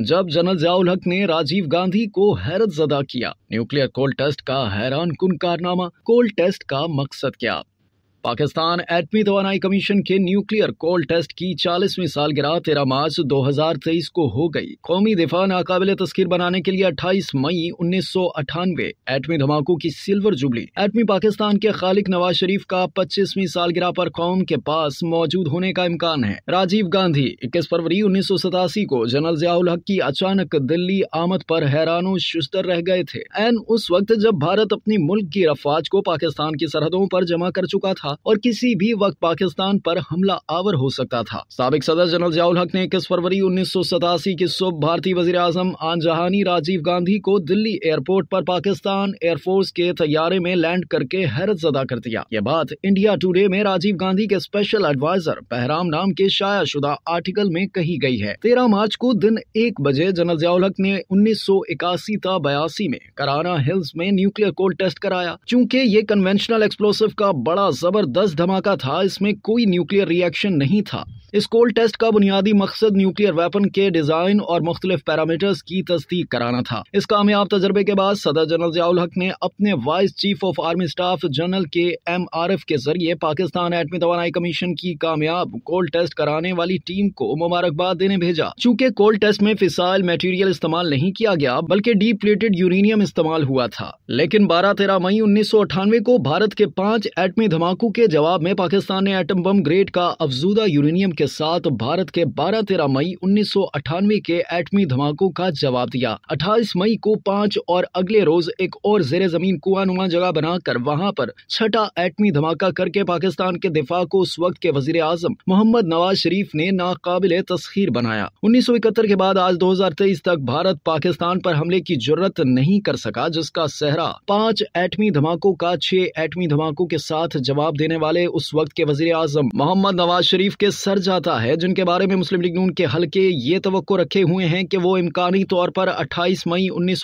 जब जनरल जयाउल हक ने राजीव गांधी को हैरत जदा किया न्यूक्लियर कोल टेस्ट का हैरान कन कारनामा कोल टेस्ट का मकसद क्या पाकिस्तान एटमी तोानाई कमीशन के न्यूक्लियर कोल टेस्ट की चालीसवीं सालगिरह तेरह मार्च 2023 को हो गई कौमी दिफा नाकबिल तस्कर बनाने के लिए 28 मई उन्नीस सौ अठानवे एटमी धमाकों की सिल्वर जुबली एटमी पाकिस्तान के खालिक नवाज शरीफ का पच्चीसवीं सालगिरह पर कौम के पास मौजूद होने का इम्कान है राजीव गांधी इक्कीस फरवरी उन्नीस सौ सतासी को जनरल जयाउल हक की अचानक दिल्ली आमद पर हैरानो शुस्तर रह गए थे एन उस वक्त जब भारत अपनी मुल्क की रफाज को पाकिस्तान की सरहदों पर जमा कर चुका था और किसी भी वक्त पाकिस्तान पर हमला आवर हो सकता था सबक सदर जनरल जयाउल हक ने इक्कीस फरवरी उन्नीस सौ सतासी की सुबह भारतीय वजी अजम आनजहानी राजीव गांधी को दिल्ली एयरपोर्ट पर पाकिस्तान एयरफोर्स के तैयारे में लैंड करके हैरत जदा कर दिया यह बात इंडिया टुडे में राजीव गांधी के स्पेशल एडवाइजर बहराम नाम के शाया शुदा आर्टिकल में कही गई है तेरह मार्च को दिन एक बजे जनरल जयाउल ने उन्नीस सौ इक्यासी था बयासी में कराना हिल्स में न्यूक्लियर कोल टेस्ट कराया चूंकि ये कन्वेंशनल एक्सप्लोसिव का बड़ा जबर 2010 धमाका था इसमें कोई न्यूक्लियर रिएक्शन नहीं था इस कोल्ड टेस्ट का बुनियादी मकसद न्यूक्लियर वेपन के डिजाइन और मुख्तलिफ पैरामीटर्स की तस्दीक कराना था इस कामयाब तजर्बे के बाद सदर जनरल जयाल हक ने अपने vice chief of army staff general K M Arif के जरिए पाकिस्तान एटमी तो कमीशन की कामयाब कोल्ड टेस्ट कराने वाली टीम को मुबारकबाद देने भेजा चूँकि कोल टेस्ट में फिसाइल मेटीरियल इस्तेमाल नहीं किया गया बल्कि डीप प्लेटेड यूरेनियम इस्तेमाल हुआ था लेकिन बारह तेरह मई उन्नीस सौ अठानवे को भारत के पांच एटमी धमाकों के जवाब में पाकिस्तान ने एटम बम ग्रेड का अफजूदा यूरेनियम के के साथ भारत के 12 तेरह मई उन्नीस के एटमी धमाकों का जवाब दिया 28 मई को पांच और अगले रोज एक और जेर जमीन कुआनुमा जगह बनाकर वहां पर छठा एटमी धमाका करके पाकिस्तान के दिफा को उस वक्त के वजीर आजम मोहम्मद नवाज शरीफ ने नाकाबिल तस्खीर बनाया उन्नीस के बाद आज दो तक भारत पाकिस्तान पर हमले की जरूरत नहीं कर सका जिसका सहरा पांच एटमी धमाकों का छह एटमी धमाकों के साथ जवाब देने वाले उस वक्त के वजीर आजम मोहम्मद नवाज शरीफ के सरजा चाहता है जिनके बारे में मुस्लिम लीग नून के हल्के ये तो रखे हुए हैं कि वो इम्कानी तौर पर 28 मई उन्नीस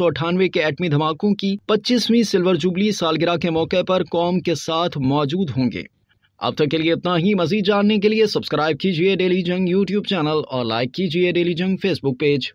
के एटमी धमाकों की 25वीं सिल्वर जुबली सालगिरह के मौके पर कौम के साथ मौजूद होंगे अब तक के लिए इतना ही मजीद जानने के लिए सब्सक्राइब कीजिए डेली जंग यूट्यूब चैनल और लाइक कीजिए डेली जंग फेसबुक पेज